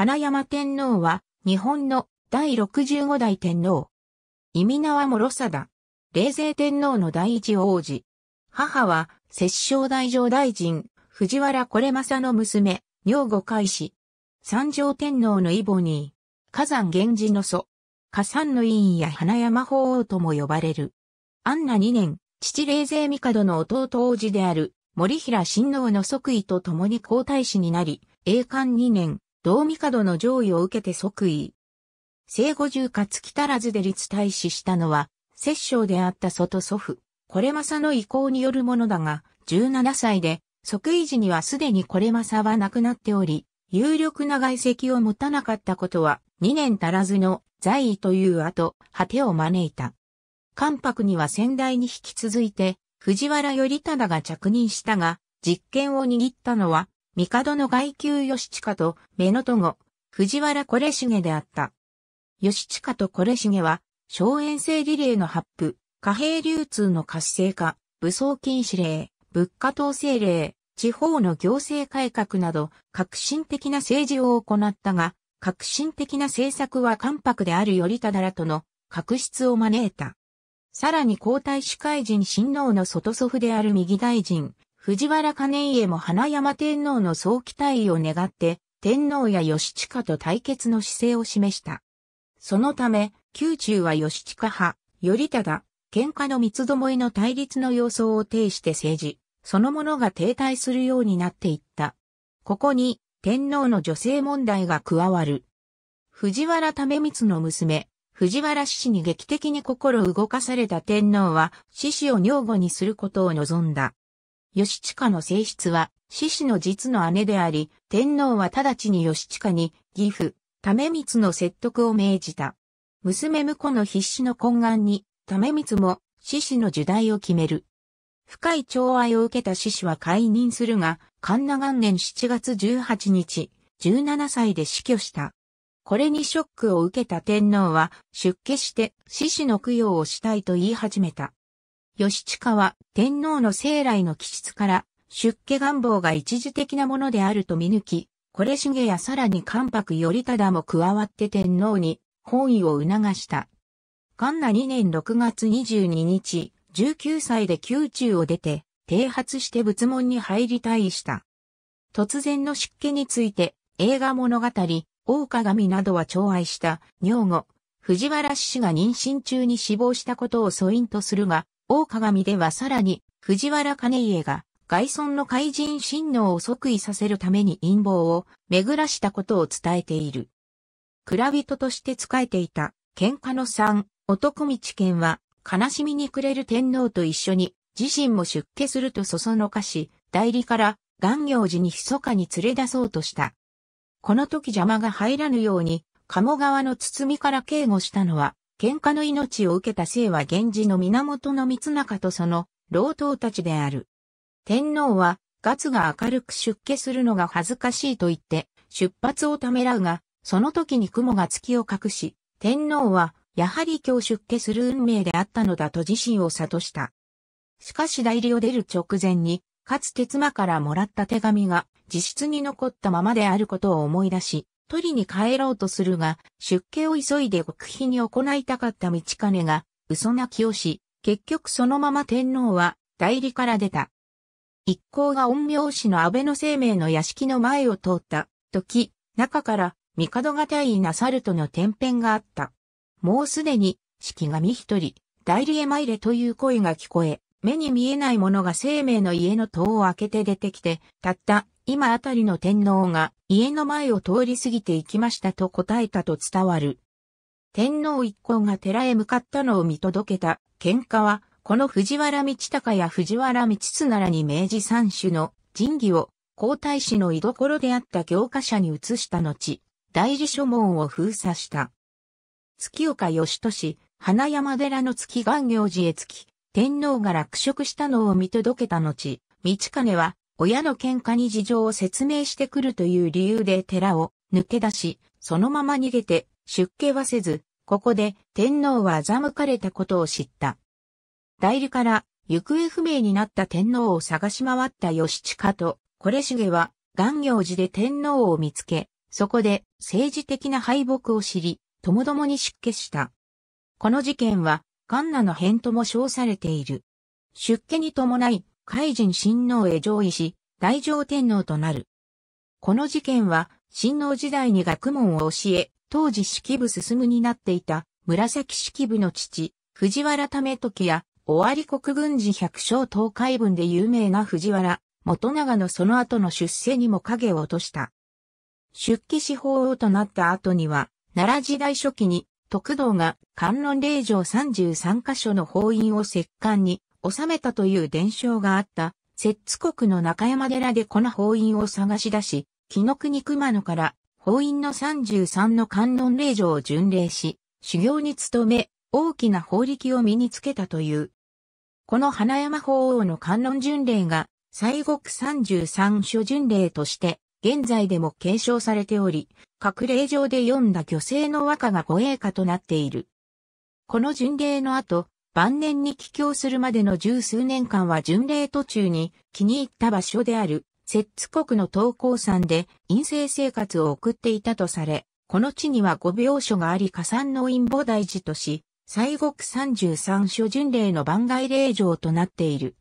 花山天皇は、日本の第65代天皇。意味名は諸貞。冷勢天皇の第一王子。母は、摂政大上大臣、藤原これ政の娘、女後海氏。三条天皇のイボニー。火山源氏の祖。火山の委員や花山法王とも呼ばれる。安奈二年、父冷静帝の弟王子である森平親王の即位と共に皇太子になり、栄冠二年、道帝の上位を受けて即位。生後十か月足らずで立大使したのは、摂政であった外祖父、これまさの意向によるものだが、17歳で、即位時にはすでにこれまさは亡くなっており、有力な外籍を持たなかったことは、2年足らずの在位という後、果てを招いた。関白には先代に引き続いて、藤原頼忠が着任したが、実権を握ったのは帝の外宮義親と、目の戸後、藤原惟重であった。義親としげは、荘園制リレーの発布、貨幣流通の活性化、武装禁止令、物価統制令、地方の行政改革など、革新的な政治を行ったが、革新的な政策は関白である頼忠らとの、確執を招いた。さらに皇太子会人親王の外祖父である右大臣、藤原兼家も花山天皇の早期退位を願って、天皇や義親と対決の姿勢を示した。そのため、宮中は義親派、頼忠、喧嘩の三つどもえの対立の様相を呈して政治、そのものが停滞するようになっていった。ここに、天皇の女性問題が加わる。藤原為光の娘、藤原子に劇的に心動かされた天皇は、獅子を女房にすることを望んだ。義親の性質は、獅子の実の姉であり、天皇は直ちに義親に、義父、為光の説得を命じた。娘婿の必死の懇願に、為光も、獅子の受代を決める。深い寵愛を受けた獅子は解任するが、神奈元年7月18日、17歳で死去した。これにショックを受けた天皇は、出家して獅子の供養をしたいと言い始めた。吉近は天皇の生来の気質から出家願望が一時的なものであると見抜き、これしげやさらに関白頼忠も加わって天皇に本意を促した。元那2年6月22日、19歳で宮中を出て、停発して仏門に入り退位した。突然の出家について、映画物語、大鏡などは寵愛した、女後、藤原氏が妊娠中に死亡したことを素因とするが、大鏡ではさらに、藤原兼家が、外村の怪人神能を即位させるために陰謀を巡らしたことを伝えている。蔵人として仕えていた、喧嘩の三、男道健は、悲しみに暮れる天皇と一緒に、自身も出家するとそそのかし、代理から、元行寺に密かに連れ出そうとした。この時邪魔が入らぬように、鴨川の包みから警護したのは、喧嘩の命を受けた生は源氏の源の三中とその老頭たちである。天皇は、ガツが明るく出家するのが恥ずかしいと言って、出発をためらうが、その時に雲が月を隠し、天皇は、やはり今日出家する運命であったのだと自身を悟した。しかし代理を出る直前に、かつて妻からもらった手紙が、自室に残ったままであることを思い出し、取りに帰ろうとするが、出家を急いで極秘に行いたかった道金が、嘘泣きをし、結局そのまま天皇は、代理から出た。一行が陰陽師の安倍の生命の屋敷の前を通った、時、中から、帝が退位なさるとの天変があった。もうすでに、式神一人、代理へ参れという声が聞こえ、目に見えない者が生命の家の戸を開けて出てきて、たった、今あたりの天皇が、家の前を通り過ぎて行きましたと答えたと伝わる。天皇一行が寺へ向かったのを見届けた喧嘩は、この藤原道隆や藤原道綱らに明治三種の神器を皇太子の居所であった教科者に移した後、大寺書門を封鎖した。月岡義俊、花山寺の月岩行寺へ着き、天皇が落職したのを見届けた後、道金は親の喧嘩に事情を説明してくるという理由で寺を抜け出し、そのまま逃げて出家はせず、ここで天皇は欺かれたことを知った。代理から行方不明になった天皇を探し回った義親と、これしげは、元行寺で天皇を見つけ、そこで政治的な敗北を知り、ともどもに出家した。この事件は、カンナの返とも称されている。出家に伴い、海神親王へ上位し、大乗天皇となる。この事件は、神王時代に学問を教え、当時式部進むになっていた、紫式部の父、藤原為時や、尾張国軍事百姓東海分で有名な藤原、元長のその後の出世にも影を落とした。出家司法王となった後には、奈良時代初期に、徳道が観音霊場33カ所の法院を石棺に収めたという伝承があった、摂津国の中山寺でこの法院を探し出し、紀の国熊野から法院の33の観音霊場を巡礼し、修行に努め、大きな法力を身につけたという。この花山法王の観音巡礼が、西国33所巡礼として、現在でも継承されており、各霊場で読んだ巨星の和歌が護衛歌となっている。この巡礼の後、晩年に帰郷するまでの十数年間は巡礼途中に気に入った場所である、摂津国の東高山で陰性生活を送っていたとされ、この地には御病所があり、火山の陰謀大寺とし、西国三十三所巡礼の番外霊場となっている。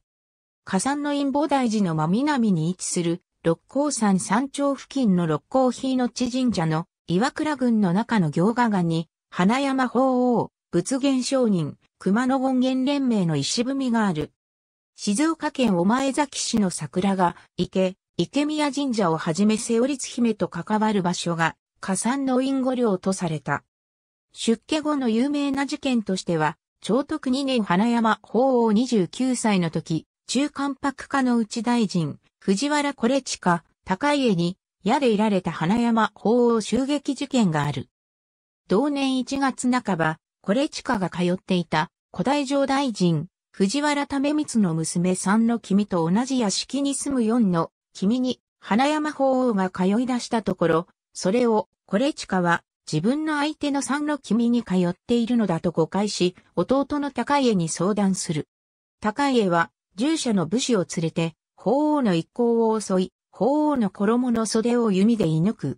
火山の陰謀大寺の真南に位置する、六甲山山頂付近の六甲碑の地神社の岩倉郡の中の行画岩に、花山法王、仏元商人、熊野権現連盟の石踏みがある。静岡県お前崎市の桜が池、池宮神社をはじめ瀬織姫と関わる場所が火山の因果領とされた。出家後の有名な事件としては、長徳2年花山法王29歳の時、中間白化の内大臣、藤原コレチ高家に、矢でいられた花山法王襲撃事件がある。同年1月半ば、これ地下が通っていた古代城大臣、藤原為光の娘さんの君と同じ屋敷に住む四の君に花山法王が通い出したところ、それを、コレチカは自分の相手の三の君に通っているのだと誤解し、弟の高家に相談する。高家は、従者の武士を連れて、法王の一行を襲い、法王の衣の袖を弓で射抜く。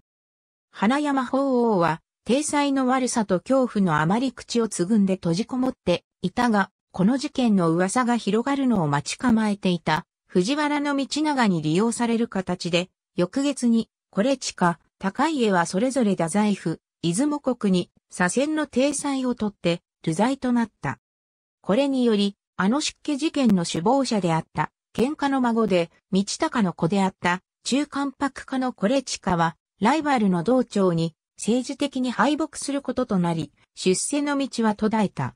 花山法王は、体裁の悪さと恐怖のあまり口をつぐんで閉じこもっていたが、この事件の噂が広がるのを待ち構えていた藤原道長に利用される形で、翌月に、これ地下、高家はそれぞれ太宰府、出雲国に左遷の体裁を取って、流罪となった。これにより、あの湿家事件の首謀者であった、喧嘩の孫で、道高の子であった、中間白家のコレチカは、ライバルの道長に、政治的に敗北することとなり、出世の道は途絶えた。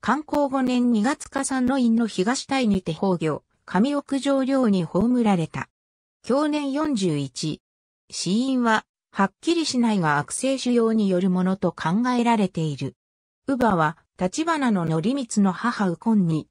観光5年2月加山の院の東隊にて崩御、上屋上領に葬られた。去年41。死因は、はっきりしないが悪性腫瘍によるものと考えられている。乳母は、立花の則光の母コンに、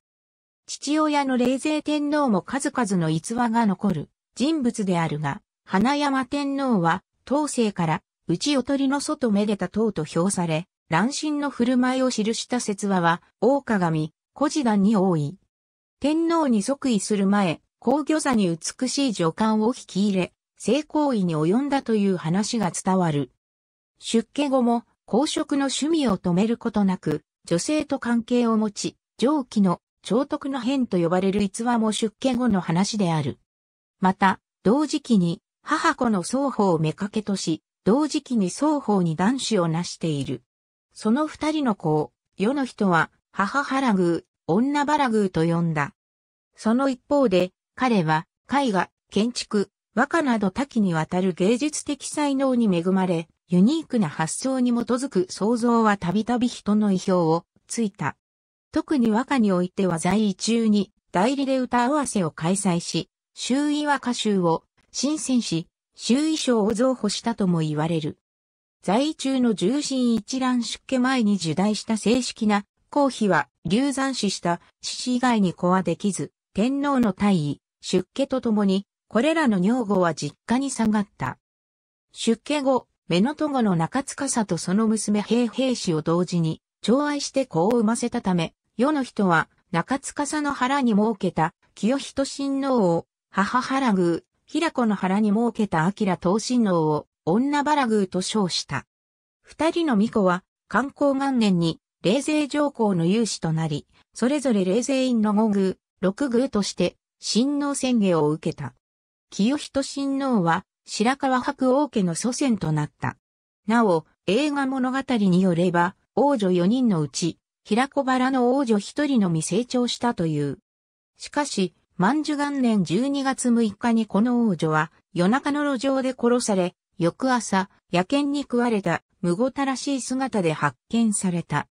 父親の冷泉天皇も数々の逸話が残る人物であるが、花山天皇は、当世からうちおとりの外めでた塔と評され、乱心の振る舞いを記した説話は、大鏡、古事壇に多い。天皇に即位する前、皇御座に美しい女官を引き入れ、性行為に及んだという話が伝わる。出家後も、公職の趣味を止めることなく、女性と関係を持ち、上記の、長徳の変と呼ばれる逸話も出家後の話である。また、同時期に、母子の双方を目かけとし、同時期に双方に男子を成している。その二人の子を、世の人は、母原宮、女原宮と呼んだ。その一方で、彼は、絵画、建築、和歌など多岐にわたる芸術的才能に恵まれ、ユニークな発想に基づく創造はたびたび人の意表をついた。特に和歌においては在位中に代理で歌合わせを開催し、周囲和歌集を新鮮し、周囲賞を増補したとも言われる。在位中の重臣一覧出家前に受代した正式な公費は流産死した死死以外に子はできず、天皇の退位、出家とともに、これらの女房は実家に下がった。出家後、目の戸後の中塚さとその娘平平氏を同時に、寵愛して子を産ませたため、世の人は中塚さの腹に設けた清人親王を母原宮平子の腹に設けた明東親王を女バラ宮と称した。二人の巫女は、観光元年に、冷勢上皇の勇士となり、それぞれ冷勢院の五宮、六宮として、親王宣言を受けた。清人親王は、白川白王家の祖先となった。なお、映画物語によれば、王女四人のうち、平子原の王女一人のみ成長したという。しかし、万寿元年12月6日にこの王女は夜中の路上で殺され、翌朝、野犬に食われた、無ごたらしい姿で発見された。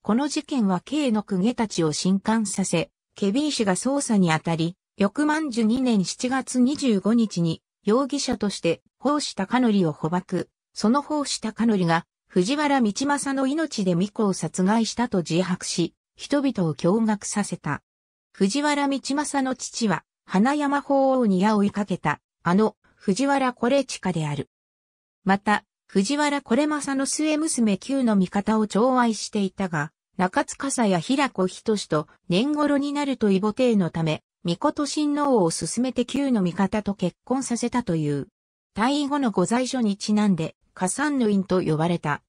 この事件は刑の公家たちを震撼させ、ケビン氏が捜査にあたり、翌万寿2年7月25日に、容疑者として、法師高則を捕獲。その法師高則が、藤原道正の命で巫女を殺害したと自白し、人々を驚愕させた。藤原道正の父は、花山法王に矢を追いかけた、あの、藤原これ下である。また、藤原これ正の末娘旧の味方を寵愛していたが、中津笠や平子仁と年頃になると異母帝のため、御と親王を進めて旧の味方と結婚させたという。退位後の御在所にちなんで、加算の院と呼ばれた。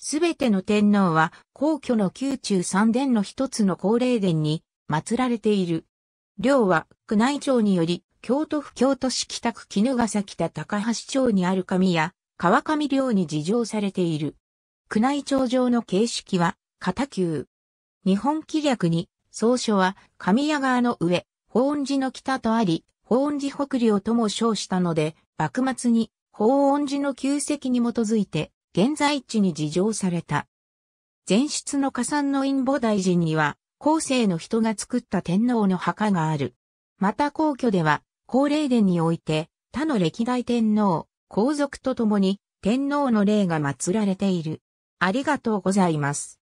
すべての天皇は、皇居の宮中三殿の一つの高霊殿に、祀られている。寮は、宮内庁により、京都府京都市北区絹ヶ崎田高橋町にある神屋、川上寮に事情されている。宮内庁上の形式は、型級。日本規略に、総書は、神谷川の上、法恩寺の北とあり、法恩寺北寮とも称したので、幕末に、法恩寺の旧跡に基づいて、現在地に事情された。前出の加算の陰謀大臣には、後世の人が作った天皇の墓がある。また皇居では、皇霊殿において、他の歴代天皇、皇族と共に、天皇の霊が祀られている。ありがとうございます。